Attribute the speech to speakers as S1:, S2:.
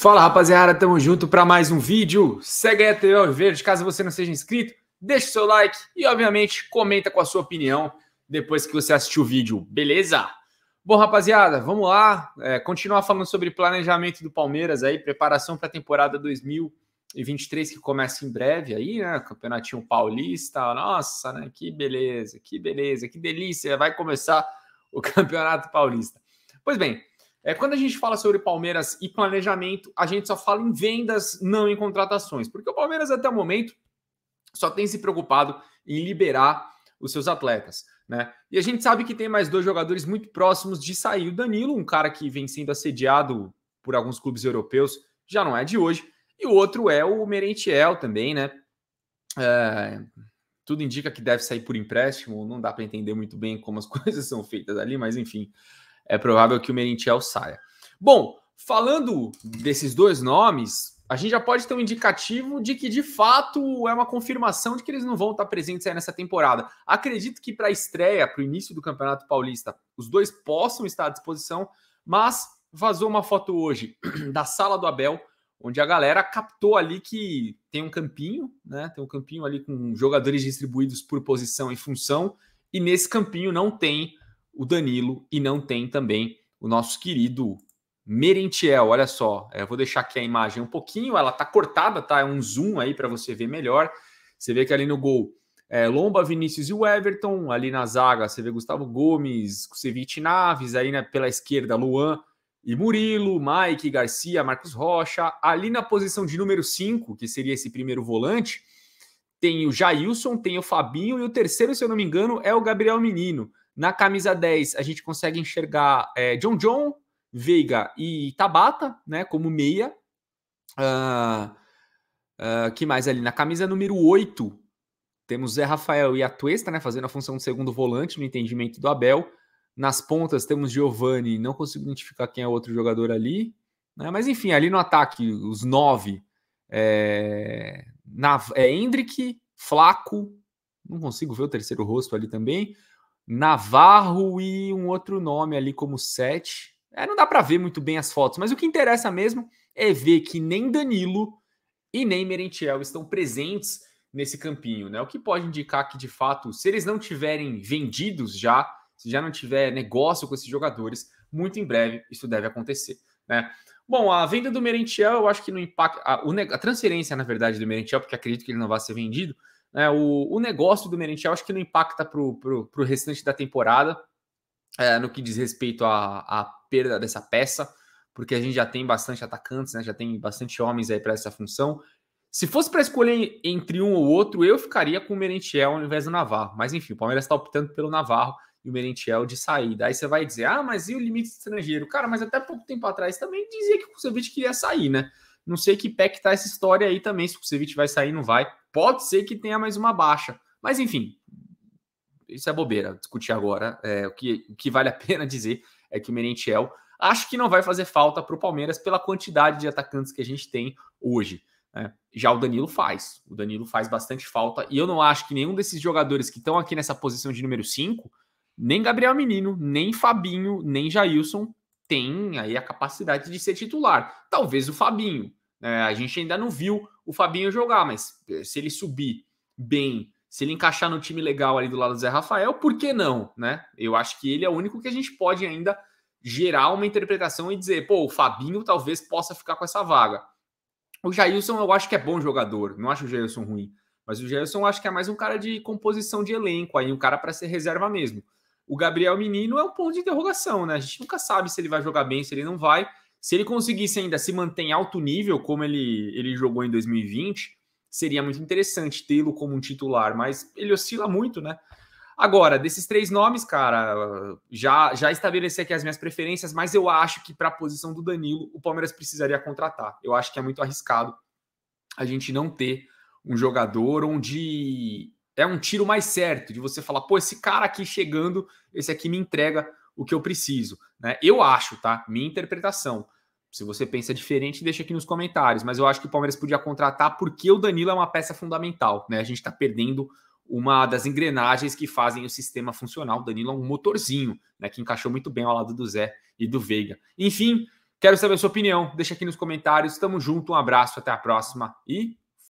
S1: Fala rapaziada, tamo junto para mais um vídeo. Segue aí a TV Verde, caso você não seja inscrito, deixa o seu like e obviamente comenta com a sua opinião depois que você assistiu o vídeo, beleza? Bom rapaziada, vamos lá, é, continuar falando sobre planejamento do Palmeiras aí, preparação para a temporada 2023 que começa em breve aí, né? Campeonatinho Paulista, nossa, né? Que beleza, que beleza, que delícia, vai começar o Campeonato Paulista. Pois bem, é, quando a gente fala sobre Palmeiras e planejamento, a gente só fala em vendas, não em contratações, porque o Palmeiras até o momento só tem se preocupado em liberar os seus atletas. Né? E a gente sabe que tem mais dois jogadores muito próximos de sair. O Danilo, um cara que vem sendo assediado por alguns clubes europeus, já não é de hoje. E o outro é o Merentiel também, né? É, tudo indica que deve sair por empréstimo, não dá para entender muito bem como as coisas são feitas ali, mas enfim é provável que o Merentiel saia. Bom, falando desses dois nomes, a gente já pode ter um indicativo de que de fato é uma confirmação de que eles não vão estar presentes aí nessa temporada. Acredito que para a estreia, para o início do Campeonato Paulista, os dois possam estar à disposição, mas vazou uma foto hoje da sala do Abel, onde a galera captou ali que tem um campinho, né? Tem um campinho ali com jogadores distribuídos por posição e função, e nesse campinho não tem o Danilo e não tem também o nosso querido Merentiel. Olha só, é, eu vou deixar aqui a imagem um pouquinho, ela tá cortada, tá? É um zoom aí para você ver melhor. Você vê que ali no gol é, Lomba, Vinícius e o Everton. Ali na zaga, você vê Gustavo Gomes, Kusevich Naves, aí né, pela esquerda, Luan e Murilo, Mike, Garcia, Marcos Rocha. Ali na posição de número 5, que seria esse primeiro volante, tem o Jailson, tem o Fabinho, e o terceiro, se eu não me engano, é o Gabriel Menino. Na camisa 10, a gente consegue enxergar é, John John, Veiga e Tabata, né? Como meia. Uh, uh, que mais ali? Na camisa número 8, temos Zé Rafael e Atuesta, né? Fazendo a função de segundo volante no entendimento do Abel. Nas pontas temos Giovani, não consigo identificar quem é o outro jogador ali. Né? Mas enfim, ali no ataque, os nove. É, na, é Hendrick, Flaco, não consigo ver o terceiro rosto ali também. Navarro e um outro nome ali como sete. É, não dá para ver muito bem as fotos, mas o que interessa mesmo é ver que nem Danilo e nem Merentiel estão presentes nesse campinho, né? O que pode indicar que de fato, se eles não tiverem vendidos já, se já não tiver negócio com esses jogadores, muito em breve isso deve acontecer, né? Bom, a venda do Merentiel, eu acho que não impacta a, a transferência, na verdade, do Merentiel, porque acredito que ele não vai ser vendido, é, o, o, negócio do Merentiel acho que não impacta para o restante da temporada, é, no que diz respeito à, à, perda dessa peça, porque a gente já tem bastante atacantes, né, já tem bastante homens aí para essa função. Se fosse para escolher entre um ou outro, eu ficaria com o Merentiel ao invés do Navarro. Mas enfim, o Palmeiras está optando pelo Navarro e o Merentiel de saída. Aí você vai dizer, ah, mas e o limite estrangeiro? Cara, mas até pouco tempo atrás também dizia que o Kusevich queria sair, né? Não sei que pé que tá essa história aí também, se o Kusevich vai sair, não vai. Pode ser que tenha mais uma baixa. Mas enfim, isso é bobeira discutir agora. É, o, que, o que vale a pena dizer é que o Merentiel acho que não vai fazer falta para o Palmeiras pela quantidade de atacantes que a gente tem hoje. Né? Já o Danilo faz. O Danilo faz bastante falta. E eu não acho que nenhum desses jogadores que estão aqui nessa posição de número 5, nem Gabriel Menino, nem Fabinho, nem Jailson, tem aí a capacidade de ser titular. Talvez o Fabinho, é, a gente ainda não viu o Fabinho jogar, mas eh, se ele subir bem, se ele encaixar no time legal ali do lado do Zé Rafael, por que não, né? Eu acho que ele é o único que a gente pode ainda gerar uma interpretação e dizer, pô, o Fabinho talvez possa ficar com essa vaga. O Jailson eu acho que é bom jogador, não acho o Jailson ruim, mas o Jailson eu acho que é mais um cara de composição de elenco, aí um cara para ser reserva mesmo. O Gabriel Menino é um ponto de interrogação, né? A gente nunca sabe se ele vai jogar bem, se ele não vai. Se ele conseguisse ainda se manter em alto nível, como ele, ele jogou em 2020, seria muito interessante tê-lo como um titular, mas ele oscila muito, né? Agora, desses três nomes, cara, já, já estabeleci aqui as minhas preferências, mas eu acho que para a posição do Danilo, o Palmeiras precisaria contratar. Eu acho que é muito arriscado a gente não ter um jogador onde é um tiro mais certo de você falar, pô, esse cara aqui chegando, esse aqui me entrega o que eu preciso, né? Eu acho, tá? Minha interpretação. Se você pensa diferente, deixa aqui nos comentários. Mas eu acho que o Palmeiras podia contratar porque o Danilo é uma peça fundamental. Né? A gente está perdendo uma das engrenagens que fazem o sistema funcionar. O Danilo é um motorzinho né, que encaixou muito bem ao lado do Zé e do Veiga. Enfim, quero saber a sua opinião. Deixa aqui nos comentários. Tamo junto, um abraço, até a próxima e